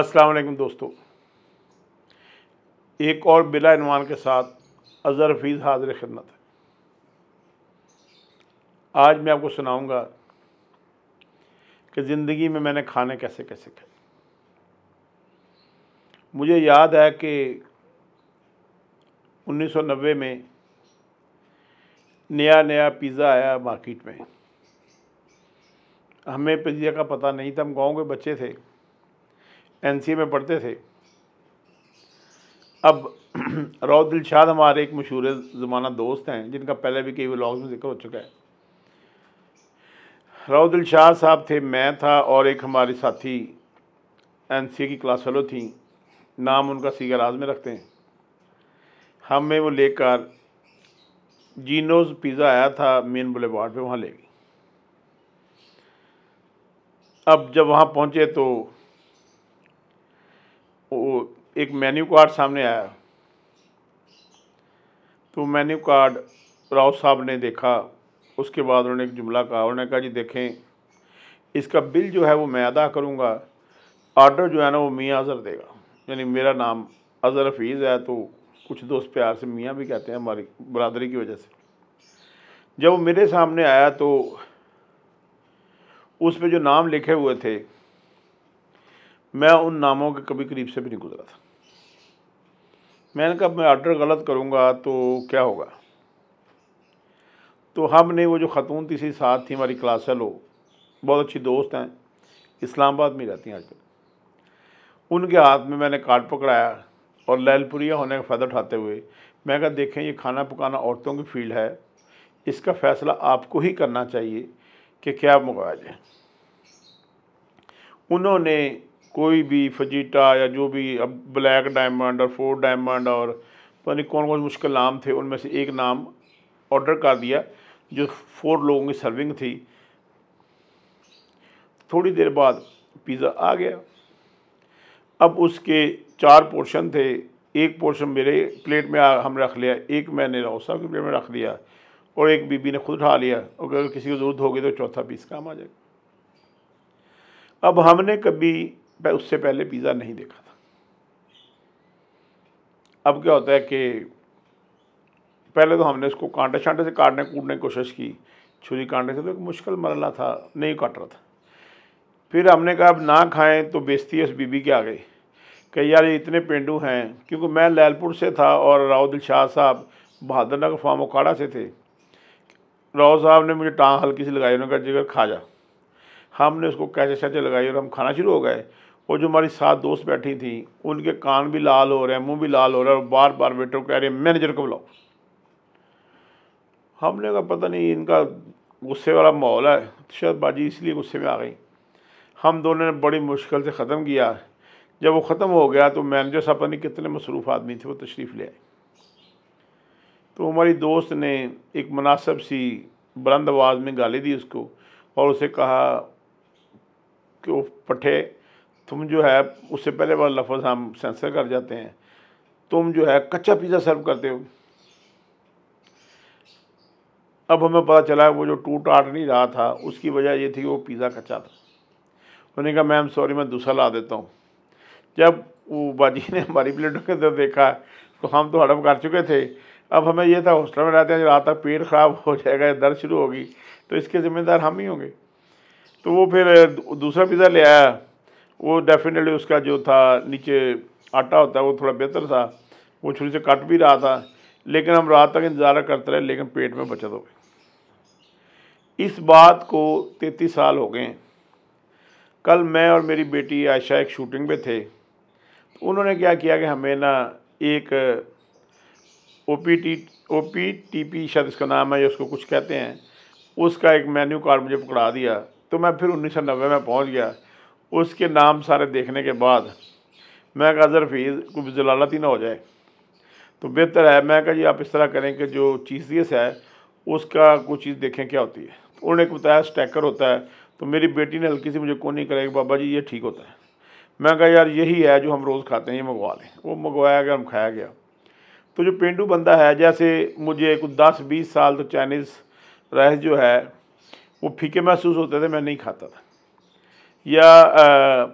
अस्सलाम वालेकुम दोस्तों एक और बिला इनवान के साथ अज़र हफीज़ हाजिर खिदमत है आज मैं आपको सुनाऊंगा कि ज़िंदगी में मैंने खाने कैसे कैसे खाए मुझे याद है कि 1990 में नया नया पिज़्ज़ा आया मार्केट में हमें पिज़्ज़ा का पता नहीं था हम गाँव के बच्चे थे एन में पढ़ते थे अब रौ दिलशाद हमारे एक मशहूर ज़माना दोस्त हैं जिनका पहले भी कई व्लॉग्स में जिक्र हो चुका है रौ दिलशाद साहब थे मैं था और एक हमारे साथी एन की क्लास फेलो थी नाम उनका सीगर आज़ में रखते हैं हमें वो लेकर जीनोज पिज़्ज़ा आया था मेन बुलेवार्ड पे वहाँ ले गई अब जब वहाँ पहुँचे तो वो एक मेन्यू कार्ड सामने आया तो मेन्यू कार्ड राव साहब ने देखा उसके बाद उन्होंने एक जुमला कहा उन्होंने कहा जी देखें इसका बिल जो है वो मैं अदा करूँगा ऑर्डर जो है ना वो मियाँ अज़र देगा यानी मेरा नाम अज़र हफीज़ है तो कुछ दोस्त प्यार से मियाँ भी कहते हैं हमारी बरदरी की वजह से जब वो मेरे सामने आया तो उस पर जो नाम लिखे हुए थे मैं उन नामों के कभी करीब से भी नहीं गुजरा था मैंने कहा मैं ऑर्डर गलत करूँगा तो क्या होगा तो हमने वो जो ख़तून तीसरी साथ थी हमारी क्लास लोग बहुत अच्छी दोस्त हैं इस्लामाबाद में रहती हैं आजकल उनके हाथ में मैंने कार्ड पकड़ाया और लैलपुरिया होने का फ़ायदा उठाते हुए मैं कहा देखें ये खाना पकाना औरतों की फील्ड है इसका फ़ैसला आपको ही करना चाहिए कि क्या मंगवाया जाए उन्होंने कोई भी फजीटा या जो भी अब ब्लैक डायमंड और फोर डायमंड और पता नहीं कौन कौन मुश्किल नाम थे उनमें से एक नाम ऑर्डर कर दिया जो फोर लोगों की सर्विंग थी थोड़ी देर बाद पिज़्ज़ा आ गया अब उसके चार पोर्शन थे एक पोर्शन मेरे प्लेट में हम रख लिया एक मैंने रोसा साहब की प्लेट में रख लिया और एक बीबी ने खुद उठा लिया और अगर किसी को ज़रूरत होगी तो चौथा पीस काम आ जाएगा अब हमने कभी मैं उससे पहले पिज़्ज़ा नहीं देखा था अब क्या होता है कि पहले तो हमने उसको कांटे छांटे से काटने कूटने की कोशिश की छुरी कांटे से तो एक मुश्किल मरला था नहीं काट रहा था फिर हमने कहा अब ना खाएं तो बेचती उस बीबी के आगे कि यार ये इतने पेंडू हैं क्योंकि मैं लैलपुर से था और राव दिलशाह साहब बहादुर नगर फार्म उखाड़ा से थे राव साहब ने मुझे टाँग हल्की सी लगाई उन्होंने कहा जिगर खा जा हमने उसको कैसे सैचे लगाई और हम खाना शुरू हो गए और जो हमारी सात दोस्त बैठी थी उनके कान भी लाल हो रहे हैं मुंह भी लाल हो रहा है और बार बार वेटर कह रहे हैं मैनेजर को बुलाओ हमने कहा पता नहीं इनका गुस्से वाला माहौल है शायद बाजी इसलिए गुस्से में आ गई हम दोनों ने बड़ी मुश्किल से ख़त्म किया जब वो ख़त्म हो गया तो मैनेजर साहब पता नहीं कितने मसरूफ़ आदमी थे वो तशरीफ़ ले आए तो हमारी दोस्त ने एक मुनासब सी बुलंद आवाज़ में गाली दी उसको और उसे कहा कि वो पठे तुम जो है उससे पहले वाला लफ्ज़ हम सेंसर कर जाते हैं तुम जो है कच्चा पिज़्ज़ा सर्व करते हो अब हमें पता चला वो जो टूट आट नहीं रहा था उसकी वजह ये थी कि वो पिज़्ज़ा कच्चा था उन्होंने कहा मैम सॉरी मैं दूसरा ला देता हूँ जब वो बाजी ने हमारी प्लेटों के अंदर देखा तो हम तो हड़प कर चुके थे अब हमें यह था हॉस्टल में रहते हैं रात तक पेट ख़राब हो जाएगा या दर्द शुरू होगी तो इसके ज़िम्मेदार हम ही होंगे तो वो फिर दूसरा पिज़्ज़ा ले आया वो डेफिनेटली उसका जो था नीचे आटा होता है वो थोड़ा बेहतर था वो छुरी से कट भी रहा था लेकिन हम रात तक इंतज़ार करते रहे लेकिन पेट में बचत हो गई इस बात को तैतीस साल हो गए कल मैं और मेरी बेटी आयशा एक शूटिंग में थे तो उन्होंने क्या किया कि हमें ना एक O P T O P T P शायद इसका नाम है या उसको कुछ कहते हैं उसका एक मेन्यू कार्ड मुझे पकड़ा दिया तो मैं फिर उन्नीस सौ नब्बे में पहुंच गया उसके नाम सारे देखने के बाद मैं कहा ज़र फीस कुछ जलालत ही ना हो जाए तो बेहतर है मैं कहा जी आप इस तरह करें कि जो चीज़ है उसका कुछ चीज़ देखें क्या होती है तो उन्होंने बताया स्टैकर होता है तो मेरी बेटी ने हल्की सी मुझे कौन नहीं कराई बाबा जी ये ठीक होता है मैं कहा यार यही है जो हम रोज़ खाते हैं ये मंगवा लें वो मंगवाया गया हम खाया गया तो जो पेंडू बंदा है जैसे मुझे कुछ दस बीस साल तो चाइनीज़ राइस जो है वो फीके महसूस होते थे मैं नहीं खाता था या आ,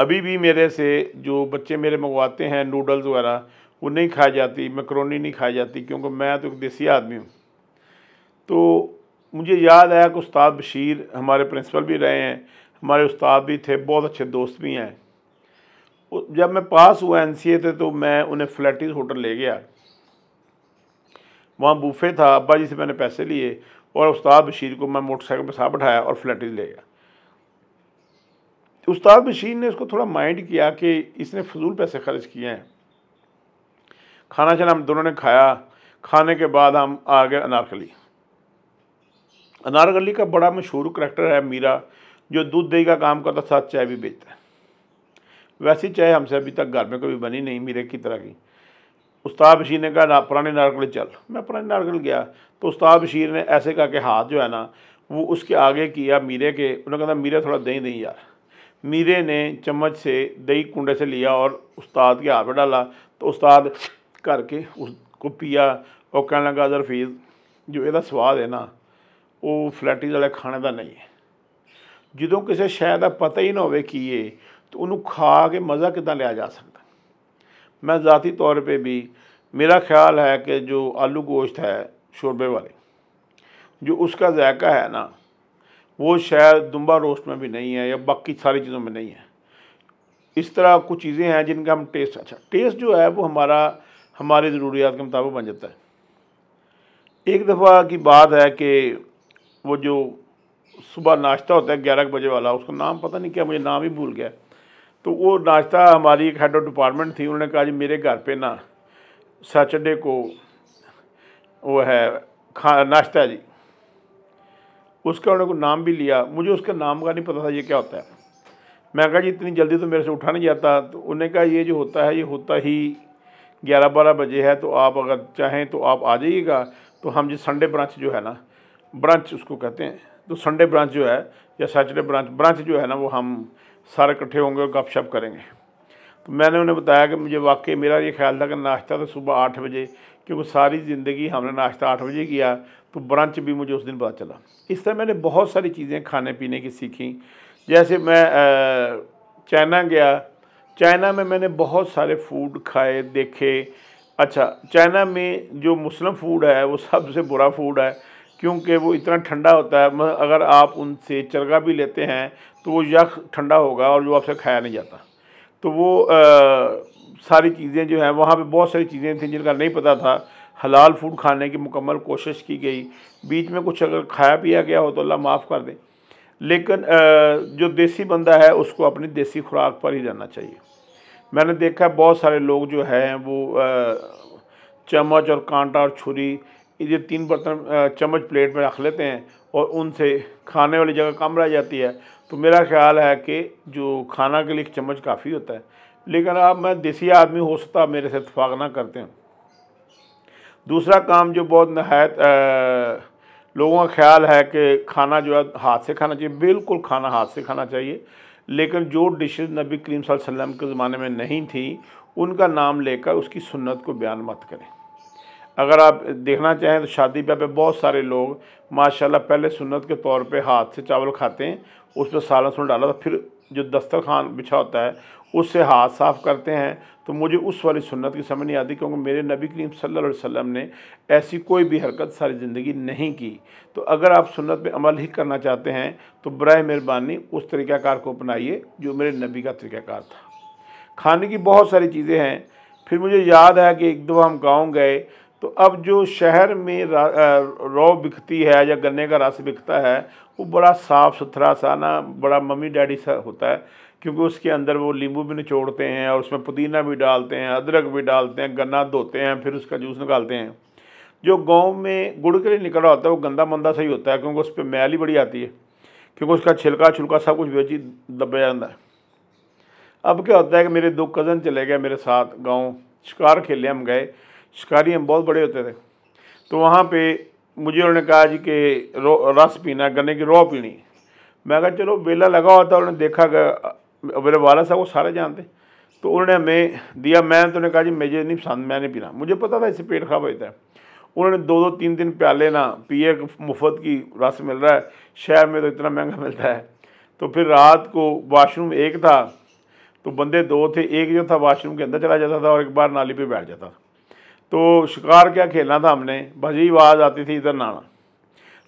अभी भी मेरे से जो बच्चे मेरे मंगवाते हैं नूडल्स वगैरह वो नहीं खाई जाती मैक्रोनी नहीं खाई जाती क्योंकि मैं तो एक देसी आदमी हूँ तो मुझे याद आया कि उस्ताद बशीर हमारे प्रिंसिपल भी रहे हैं हमारे उस्ताद भी थे बहुत अच्छे दोस्त भी हैं जब मैं पास हुआ एन सी थे तो मैं उन्हें फ्लैटिस होटल ले गया वहाँ बूफे था अब्बा जी से मैंने पैसे लिए और उस्ताद बशीर को मैं मोटरसाइकिल पर साहब बैठाया और फ्लैटिस ले गया उस्ताद बशीर ने उसको थोड़ा माइंड किया कि इसने फजूल पैसे खर्च किए हैं खाना छाना हम दोनों ने खाया खाने के बाद हम आ गए अनारकली अनारकली का बड़ा मशहूर करेक्टर है मीरा जो दूध दही का काम करता साथ चाय भी बेचता है वैसी चाय हमसे अभी तक घर में कभी बनी नहीं मीरे की तरह की उस्ताद बशीर ने कहा ना पुराने नारकली चल मैं पुराने नारकली गया तो उस्ताद बशीर ने ऐसे कहा कि हाथ जो है ना वो उसके आगे किया मीरे के उन्होंने कहा मीरे थोड़ा दही नहीं यार मीरे ने चम्मच से दही कुंडे से लिया और उस्ताद के हाथ में डाला तो उस्ताद करके उसको पिया और कहने लगा अदर फीस ਜੋ ਇਹਦਾ ਸਵਾਦ ਹੈ ਨਾ ਉਹ ਫਲੈਟੀਜ਼ ਵਾਲੇ ਖਾਣੇ ਦਾ ਨਹੀਂ ਹੈ ਜਦੋਂ ਕਿਸੇ ਸ਼ੈ ਦਾ ਪਤਾ ਹੀ ਨਾ ਹੋਵੇ ਕੀ ਏ ਤਾਂ ਉਹਨੂੰ ਖਾ ਕੇ ਮਜ਼ਾ ਕਿਦਾਂ ਲਿਆ ਜਾ ਸਕਦਾ ਮੈਂ ذاتی ਤੌਰ 'ਤੇ ਵੀ ਮੇਰਾ ਖਿਆਲ ਹੈ ਕਿ ਜੋ ਆਲੂ ਗੋਸ਼ਤ ਹੈ ਸ਼ੋਰਬੇ ਵਾਲੇ जो उसका जायका है ना वो शायद दुम्बा रोस्ट में भी नहीं है या बाकी सारी चीज़ों में नहीं है इस तरह कुछ चीज़ें हैं जिनका हम टेस्ट अच्छा टेस्ट जो है वो हमारा हमारी ज़रूरियात के मुताबिक बन जाता है एक दफ़ा की बात है कि वो जो सुबह नाश्ता होता है ग्यारह बजे वाला उसका नाम पता नहीं क्या मुझे नाम ही भूल गया तो वो नाश्ता हमारी एक हेड ऑफ डिपार्टमेंट थी उन्होंने कहा जी मेरे घर पे ना सैटरडे को वो है खा नाश्ता है जी उसका उन्होंने नाम भी लिया मुझे उसके नाम का नहीं पता था ये क्या होता है मैं कहा जी इतनी जल्दी तो मेरे से उठा नहीं जाता तो उन्हें कहा ये जो होता है ये होता ही ग्यारह बारह बजे है तो आप अगर चाहें तो आप आ जाइएगा तो हम जी संडे ब्रांच जो है ना ब्रांच उसको कहते हैं तो संडे ब्रांच जो है या सैटरडे ब्रांच ब्रांच जो है ना वो हम सारे इकट्ठे होंगे और गपशप करेंगे तो मैंने उन्हें बताया कि मुझे वाकई मेरा ये ख्याल था कि नाश्ता तो सुबह आठ बजे क्योंकि सारी ज़िंदगी हमने नाश्ता आठ बजे किया तो ब्रंच भी मुझे उस दिन पता चला इस तरह मैंने बहुत सारी चीज़ें खाने पीने की सीखी जैसे मैं चाइना गया चाइना में मैंने बहुत सारे फूड खाए देखे अच्छा चाइना में जो मुस्लिम फूड है वो सबसे बुरा फूड है क्योंकि वो इतना ठंडा होता है अगर आप उनसे चरगा भी लेते हैं तो वो यख ठंडा होगा और जो आपसे खाया नहीं जाता तो वो आ, सारी चीज़ें जो हैं वहाँ पे बहुत सारी चीज़ें थी जिनका नहीं पता था हलाल फूड खाने की मुकम्मल कोशिश की गई बीच में कुछ अगर खाया पिया गया हो तो अल्लाह माफ़ कर दे लेकिन जो देसी बंदा है उसको अपनी देसी खुराक पर ही जाना चाहिए मैंने देखा है बहुत सारे लोग जो हैं वो चम्मच और कांटा और छुरी ये तीन बर्तन चम्मच प्लेट में रख लेते हैं और उनसे खाने वाली जगह कम रह जाती है तो मेरा ख्याल है कि जो खाना के लिए चम्मच काफ़ी होता है लेकिन अब मैं देसी आदमी हो सकता मेरे से इतफाक़ ना करते हैं दूसरा काम जो बहुत नहायत लोगों का ख्याल है कि खाना जो है हाथ से खाना चाहिए बिल्कुल खाना हाथ से खाना चाहिए लेकिन जो डिशेज नबी करीम वसल्लम के ज़माने में नहीं थी उनका नाम लेकर उसकी सुन्नत को बयान मत करें अगर आप देखना चाहें तो शादी ब्याह पे बहुत सारे लोग माशाल्लाह पहले सुन्नत के तौर पे हाथ से चावल खाते हैं उस पर सालन सुन डाला था फिर जो दस्तरखान बिछा होता है उससे हाथ साफ करते हैं तो मुझे उस वाली सुन्नत की समझ नहीं आती क्योंकि मेरे नबी करीम सल्लल्लाहु अलैहि वसल्लम ने ऐसी कोई भी हरकत सारी ज़िंदगी नहीं की तो अगर आप सुन्नत पे अमल ही करना चाहते हैं तो बर मेहरबानी उस तरीक़ाकार को अपनाइए जो मेरे नबी का तरीक़ाकार था खाने की बहुत सारी चीज़ें हैं फिर मुझे याद आया कि एक दो हम गाँव गए तो अब जो शहर में रौ बिकती है या गन्ने का रस बिकता है वो बड़ा साफ़ सुथरा सा ना बड़ा मम्मी डैडी सा होता है क्योंकि उसके अंदर वो नींबू भी निचोड़ते हैं और उसमें पुदीना भी डालते हैं अदरक भी डालते हैं गन्ना धोते हैं फिर उसका जूस निकालते हैं जो गांव में गुड़ के लिए रहा होता है वो गंदा मंदा सही होता है क्योंकि उस पर मैल ही बड़ी आती है क्योंकि उसका छिलका छुलका सब कुछ बेची दबा जाता है अब क्या होता है कि मेरे दो कज़न चले गए मेरे साथ गाँव शिकार खेले हम गए शिकारी हम बहुत बड़े होते थे तो वहाँ पे मुझे उन्होंने कहा जी कि रस पीना गन्ने की रो पीनी मैं कहा चलो बेला लगा हुआ था उन्होंने देखा गया मेरे वाला साहब वो सारे जानते तो उन्होंने हमें दिया मैंने तो उन्हें कहा जी मुझे नहीं पसंद मैं नहीं पीना मुझे पता था इससे पेट खराब होता है उन्होंने दो दो तीन दिन प्याले ना पिए मुफ्त की रस मिल रहा है शहर में तो इतना महंगा मिलता है तो फिर रात को वाशरूम एक था तो बंदे दो थे एक जो था वाशरूम के अंदर चला जाता था और एक बार नाली पे बैठ जाता था तो शिकार क्या खेलना था हमने भजी आवाज़ आती थी इधर आना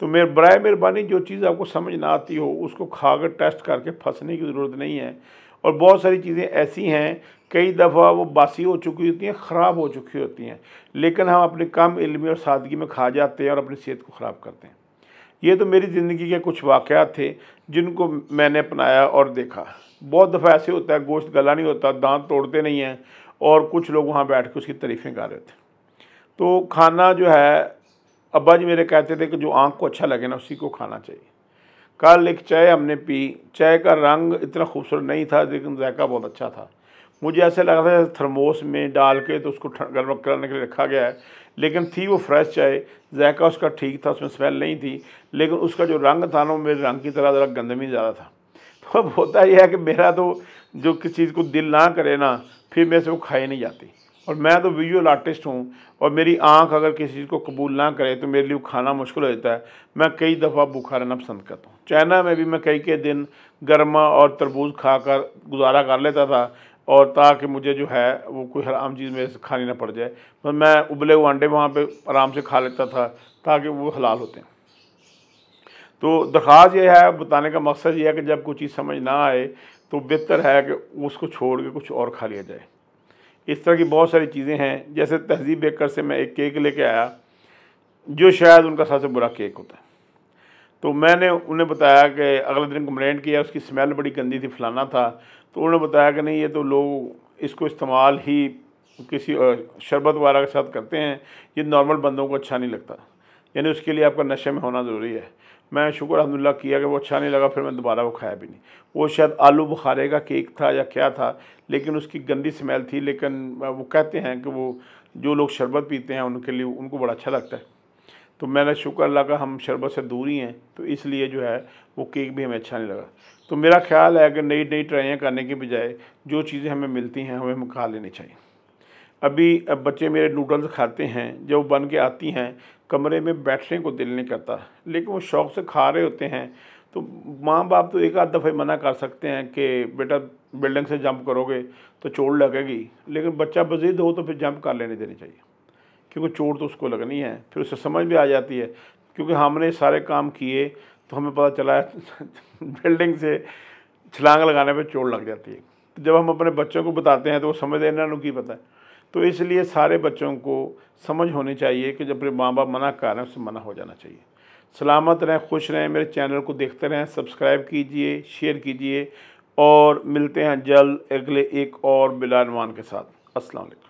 तो मेरे बर मेहरबानी जो चीज़ आपको समझ ना आती हो उसको खाकर टेस्ट करके फंसने की ज़रूरत नहीं है और बहुत सारी चीज़ें ऐसी हैं कई दफ़ा वो बासी हो चुकी होती हैं ख़राब हो चुकी होती हैं लेकिन हम अपने कम इलमी और सादगी में खा जाते हैं और अपनी सेहत को ख़राब करते हैं ये तो मेरी ज़िंदगी के कुछ वाक़ थे जिनको मैंने अपनाया और देखा बहुत दफ़ा ऐसे होता है गोश्त गला नहीं होता दांत तोड़ते नहीं हैं और कुछ लोग वहाँ बैठ के उसकी तारीफ़ें कर रहे थे तो खाना जो है अब्बा जी मेरे कहते थे कि जो आँख को अच्छा लगे ना उसी को खाना चाहिए कल एक चाय हमने पी चाय का रंग इतना खूबसूरत नहीं था लेकिन जायका बहुत अच्छा था मुझे ऐसा लग रहा था थर्मोस में डाल के तो उसको गर्म करने के लिए रखा गया है लेकिन थी वो फ्रेश चाय जायका उसका ठीक था उसमें स्मेल नहीं थी लेकिन उसका जो रंग था ना वो मेरे रंग की तरह ज़रा गंदमी ज़्यादा था तो अब होता यह है कि मेरा तो जो किसी चीज़ को दिल ना करे ना फिर मेरे से वो खाई नहीं जाती और मैं तो विजुअल आर्टिस्ट हूँ और मेरी आँख अगर किसी चीज़ को कबूल ना करे तो मेरे लिए खाना मुश्किल हो जाता है मैं कई दफ़ा भूखा रहना पसंद करता हूँ चाइना में भी मैं कई कई दिन गर्मा और तरबूज खाकर गुजारा कर लेता था और ताकि मुझे जो है वो कोई हराम चीज़ मेरे से खानी ना पड़ जाए पर तो मैं उबले हुए अंडे वहाँ पे आराम से खा लेता था ताकि वो हलाल होते हैं तो दरख्वास्त ये है बताने का मकसद ये है कि जब कोई चीज़ समझ ना आए तो बेहतर है कि उसको छोड़ के कुछ और खा लिया जाए इस तरह की बहुत सारी चीज़ें हैं जैसे तहजीब बेकर से मैं एक केक लेके आया जो शायद उनका सबसे बुरा केक होता है तो मैंने उन्हें बताया कि अगले दिन कंप्लेंट किया उसकी स्मेल बड़ी गंदी थी फलाना था तो उन्होंने बताया कि नहीं ये तो लोग इसको इस्तेमाल ही किसी शरबत वगैरह के साथ करते हैं ये नॉर्मल बंदों को अच्छा नहीं लगता यानी उसके लिए आपका नशे में होना ज़रूरी है मैं शुक्र अलहमदिल्ला किया कि वो अच्छा नहीं लगा फिर मैं दोबारा वो खाया भी नहीं वो शायद आलू बुखारे का केक था या क्या था लेकिन उसकी गंदी स्मेल थी लेकिन वो कहते हैं कि वो जो लोग शरबत पीते हैं उनके लिए उनको बड़ा अच्छा लगता है तो मैंने शुक्र अल्लाह का हम शरबत से दूर ही हैं तो इसलिए जो है वो केक भी हमें अच्छा नहीं लगा तो मेरा ख्याल है कि नई नई ट्राइयाँ करने के बजाय जो चीज़ें हमें मिलती हैं हमें हम खा लेनी चाहिए अभी अब बच्चे मेरे नूडल्स खाते हैं जब बन के आती हैं कमरे में बैठने को दिल नहीं करता लेकिन वो शौक़ से खा रहे होते हैं तो माँ बाप तो एक आध दफ़े मना कर सकते हैं कि बेटा बिल्डिंग से जंप करोगे तो चोट लगेगी लेकिन बच्चा बजीद हो तो फिर जंप कर लेने देनी चाहिए क्योंकि चोट तो उसको लगनी है फिर उसे समझ भी आ जाती है क्योंकि हमने सारे काम किए तो हमें पता चला बिल्डिंग से छलांग लगाने पर चोट लग जाती है तो जब हम अपने बच्चों को बताते हैं तो वो समझते हैं इन्हों की पता है तो इसलिए सारे बच्चों को समझ होनी चाहिए कि जब माँ बाप मना कर रहे हैं उससे मना हो जाना चाहिए सलामत रहें खुश रहें मेरे चैनल को देखते रहें सब्सक्राइब कीजिए शेयर कीजिए और मिलते हैं जल्द अगले एक और बिलानवान के साथ अस्सलाम वालेकुम